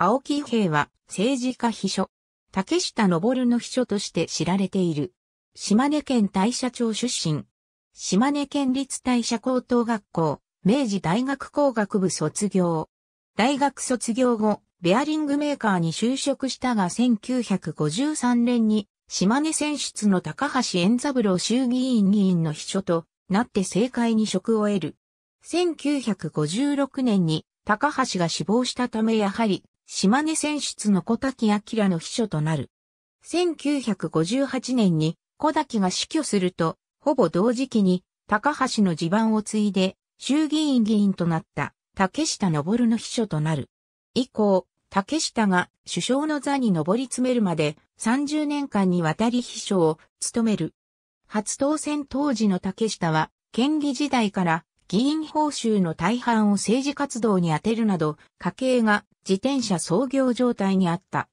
青木平は政治家秘書。竹下登の秘書として知られている。島根県大社長出身。島根県立大社高等学校、明治大学工学部卒業。大学卒業後、ベアリングメーカーに就職したが1953年に島根選出の高橋円三郎衆議院議員の秘書となって政界に職を得る。1956年に高橋が死亡したためやはり島根選出の小滝明の秘書となる。1958年に小滝が死去すると、ほぼ同時期に高橋の地盤を継いで衆議院議員となった竹下登の秘書となる。以降、竹下が首相の座に上り詰めるまで30年間にわたり秘書を務める。初当選当時の竹下は県議時代から議員報酬の大半を政治活動に充てるなど、家計が自転車操業状態にあった。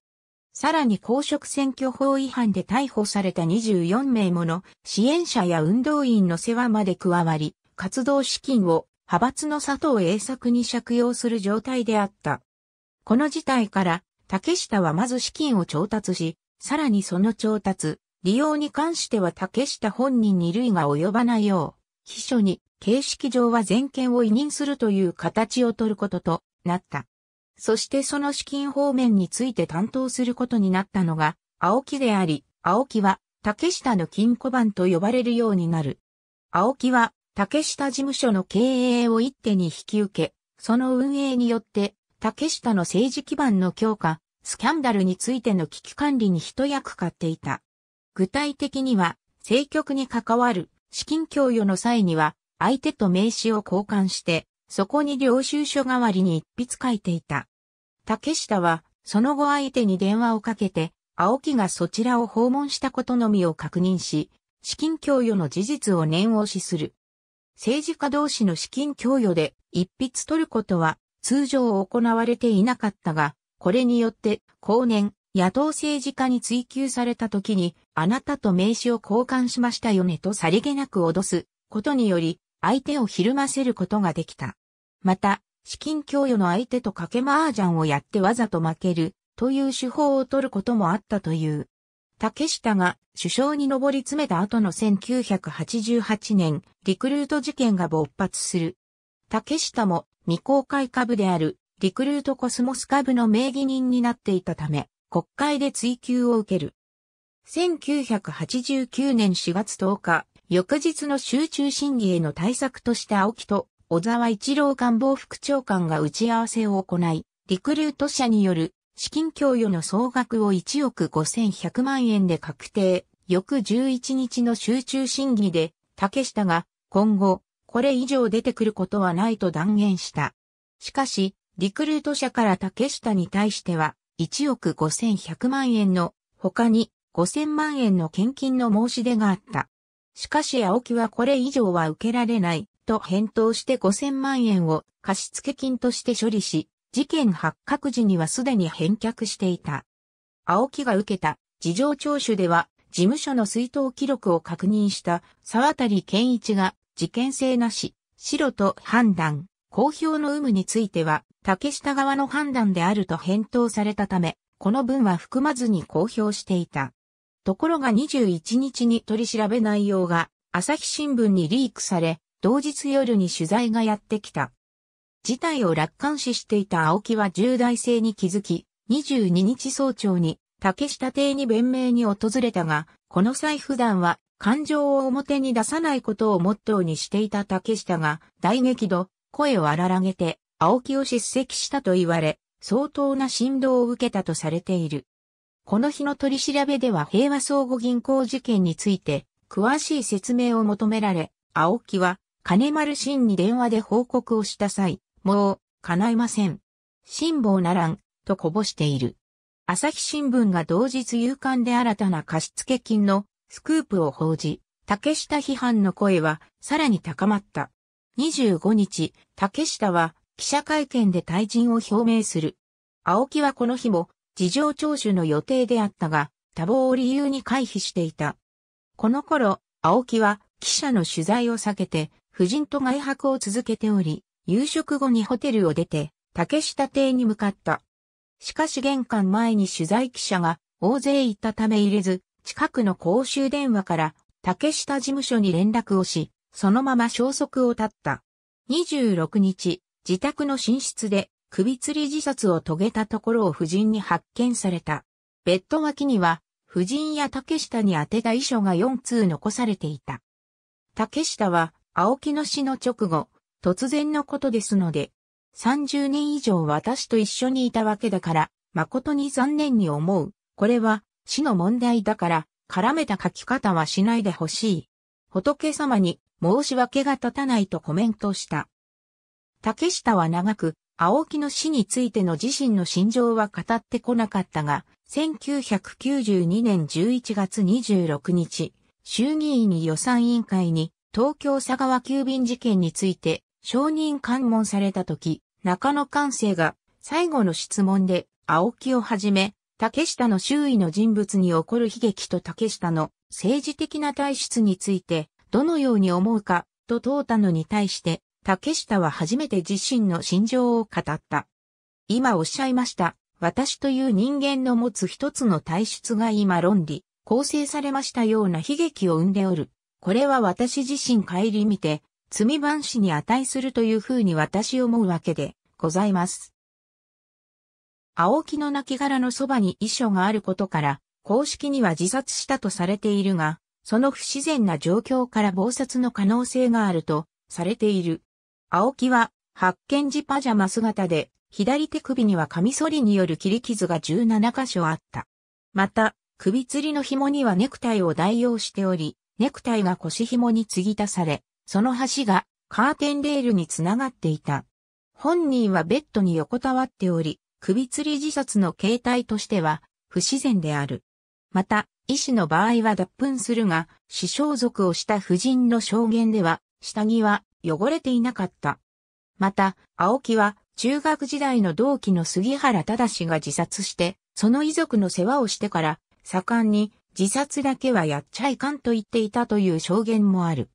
さらに公職選挙法違反で逮捕された24名もの支援者や運動員の世話まで加わり、活動資金を派閥の佐藤栄作に借用する状態であった。この事態から、竹下はまず資金を調達し、さらにその調達、利用に関しては竹下本人に類が及ばないよう、秘書に形式上は全権を委任するという形を取ることとなった。そしてその資金方面について担当することになったのが、青木であり、青木は、竹下の金庫番と呼ばれるようになる。青木は、竹下事務所の経営を一手に引き受け、その運営によって、竹下の政治基盤の強化、スキャンダルについての危機管理に一役買っていた。具体的には、政局に関わる資金供与の際には、相手と名刺を交換して、そこに領収書代わりに一筆書いていた。竹下は、その後相手に電話をかけて、青木がそちらを訪問したことのみを確認し、資金供与の事実を念押しする。政治家同士の資金供与で一筆取ることは通常行われていなかったが、これによって後年野党政治家に追及された時にあなたと名刺を交換しましたよねとさりげなく脅すことにより相手をひるませることができた。また、資金供与の相手と賭け麻雀をやってわざと負けるという手法を取ることもあったという。竹下が首相に上り詰めた後の1988年、リクルート事件が勃発する。竹下も未公開株であるリクルートコスモス株の名義人になっていたため、国会で追及を受ける。1989年4月10日、翌日の集中審議への対策として青木と小沢一郎官房副長官が打ち合わせを行い、リクルート社による資金供与の総額を1億5100万円で確定。翌11日の集中審議で、竹下が今後、これ以上出てくることはないと断言した。しかし、リクルート社から竹下に対しては、1億5100万円の他に5000万円の献金の申し出があった。しかし青木はこれ以上は受けられない、と返答して5000万円を貸付金として処理し、事件発覚時にはすでに返却していた。青木が受けた事情聴取では、事務所の水筒記録を確認した沢渡健一が事件性なし、白と判断、公表の有無については、竹下側の判断であると返答されたため、この文は含まずに公表していた。ところが21日に取り調べ内容が朝日新聞にリークされ、同日夜に取材がやってきた。事態を楽観視していた青木は重大性に気づき、22日早朝に竹下邸に弁明に訪れたが、この際普段は感情を表に出さないことをモットーにしていた竹下が大激怒、声を荒らげて青木を叱責したと言われ、相当な振動を受けたとされている。この日の取り調べでは平和相互銀行事件について、詳しい説明を求められ、青木は、金丸真に電話で報告をした際、もう、叶いません。辛抱ならん、とこぼしている。朝日新聞が同日夕刊で新たな貸付金のスクープを報じ、竹下批判の声はさらに高まった。25日、竹下は記者会見で退陣を表明する。青木はこの日も事情聴取の予定であったが、多忙を理由に回避していた。この頃、青木は記者の取材を避けて、夫人と外泊を続けており、夕食後にホテルを出て、竹下邸に向かった。しかし玄関前に取材記者が大勢いたため入れず、近くの公衆電話から竹下事務所に連絡をし、そのまま消息を絶った。26日、自宅の寝室で首吊り自殺を遂げたところを夫人に発見された。ベッド脇には、夫人や竹下に宛てた遺書が4通残されていた。竹下は、青木の死の直後、突然のことですので、30年以上私と一緒にいたわけだから、誠に残念に思う。これは、死の問題だから、絡めた書き方はしないでほしい。仏様に申し訳が立たないとコメントした。竹下は長く、青木の死についての自身の心情は語ってこなかったが、1992年11月26日、衆議院に予算委員会に東京佐川急便事件について承認喚問された時、中野官生が最後の質問で青木をはじめ、竹下の周囲の人物に起こる悲劇と竹下の政治的な体質についてどのように思うかと問うたのに対して竹下は初めて自身の心情を語った。今おっしゃいました。私という人間の持つ一つの体質が今論理、構成されましたような悲劇を生んでおる。これは私自身帰り見て、罪万死に値するというふうに私思うわけでございます。青木の亡骸のそばに遺書があることから、公式には自殺したとされているが、その不自然な状況から暴殺の可能性があるとされている。青木は、発見時パジャマ姿で、左手首にはカミソリによる切り傷が17箇所あった。また、首吊りの紐にはネクタイを代用しており、ネクタイが腰紐に継ぎ足され、その端がカーテンレールにつながっていた。本人はベッドに横たわっており、首吊り自殺の形態としては不自然である。また、医師の場合は脱粉するが、死傷族をした婦人の証言では、下着は汚れていなかった。また、青木は中学時代の同期の杉原正が自殺して、その遺族の世話をしてから、盛んに自殺だけはやっちゃいかんと言っていたという証言もある。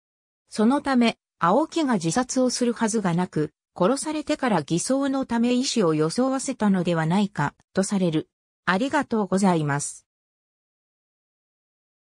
そのため、青木が自殺をするはずがなく、殺されてから偽装のため意思を装わせたのではないか、とされる。ありがとうございます。